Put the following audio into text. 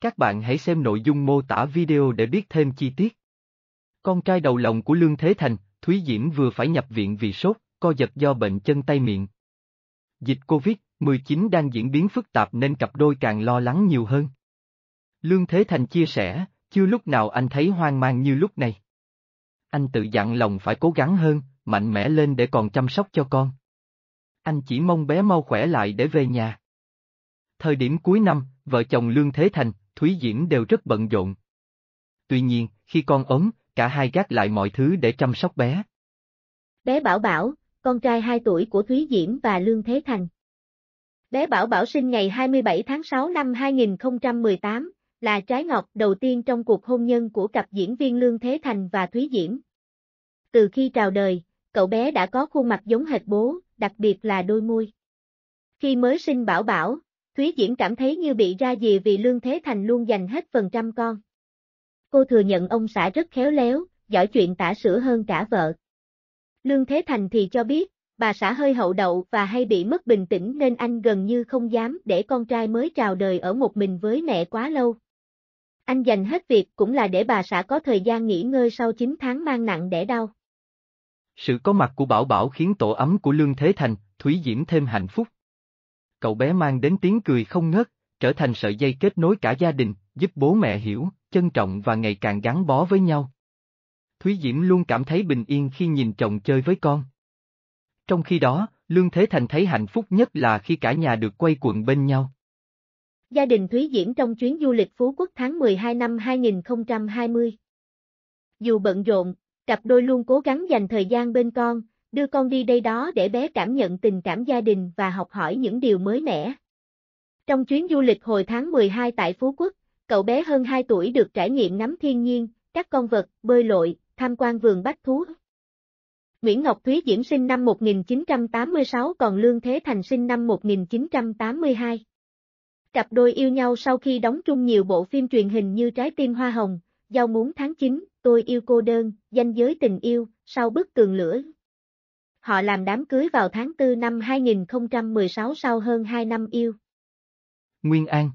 Các bạn hãy xem nội dung mô tả video để biết thêm chi tiết. Con trai đầu lòng của Lương Thế Thành, Thúy Diễm vừa phải nhập viện vì sốt, co giật do bệnh chân tay miệng. Dịch Covid-19 đang diễn biến phức tạp nên cặp đôi càng lo lắng nhiều hơn. Lương Thế Thành chia sẻ, chưa lúc nào anh thấy hoang mang như lúc này. Anh tự dặn lòng phải cố gắng hơn, mạnh mẽ lên để còn chăm sóc cho con. Anh chỉ mong bé mau khỏe lại để về nhà. Thời điểm cuối năm, vợ chồng Lương Thế Thành, Thúy Diễm đều rất bận rộn. Tuy nhiên, khi con ốm, cả hai gác lại mọi thứ để chăm sóc bé. Bé Bảo Bảo, con trai 2 tuổi của Thúy Diễm và Lương Thế Thành. Bé Bảo Bảo sinh ngày 27 tháng 6 năm 2018, là trái ngọt đầu tiên trong cuộc hôn nhân của cặp diễn viên Lương Thế Thành và Thúy Diễm. Từ khi chào đời, cậu bé đã có khuôn mặt giống hệt bố, đặc biệt là đôi môi. Khi mới sinh Bảo Bảo, Thúy Diễm cảm thấy như bị ra gì vì Lương Thế Thành luôn dành hết phần trăm con. Cô thừa nhận ông xã rất khéo léo, giỏi chuyện tả sữa hơn cả vợ. Lương Thế Thành thì cho biết, bà xã hơi hậu đậu và hay bị mất bình tĩnh nên anh gần như không dám để con trai mới chào đời ở một mình với mẹ quá lâu. Anh dành hết việc cũng là để bà xã có thời gian nghỉ ngơi sau 9 tháng mang nặng đẻ đau. Sự có mặt của Bảo Bảo khiến tổ ấm của Lương Thế Thành, Thúy Diễm thêm hạnh phúc cậu bé mang đến tiếng cười không ngớt, trở thành sợi dây kết nối cả gia đình, giúp bố mẹ hiểu, trân trọng và ngày càng gắn bó với nhau. Thúy Diễm luôn cảm thấy bình yên khi nhìn chồng chơi với con. Trong khi đó, Lương Thế Thành thấy hạnh phúc nhất là khi cả nhà được quay quần bên nhau. Gia đình Thúy Diễm trong chuyến du lịch Phú Quốc tháng 12 năm 2020. Dù bận rộn, cặp đôi luôn cố gắng dành thời gian bên con, đưa con đi đây đó để bé cảm nhận tình cảm gia đình và học hỏi những điều mới mẻ. Trong chuyến du lịch hồi tháng 12 tại Phú Quốc, cậu bé hơn 2 tuổi được trải nghiệm ngắm thiên nhiên, các con vật, bơi lội, tham quan vườn bách thú. Nguyễn Ngọc Thúy diễn sinh năm 1986 còn Lương Thế Thành sinh năm 1982. Cặp đôi yêu nhau sau khi đóng chung nhiều bộ phim truyền hình như Trái tim hoa hồng, Giao muốn tháng 9, Tôi yêu cô đơn, Danh giới tình yêu, Sau bức tường lửa, Họ làm đám cưới vào tháng 4 năm 2016 sau hơn 2 năm yêu. Nguyên An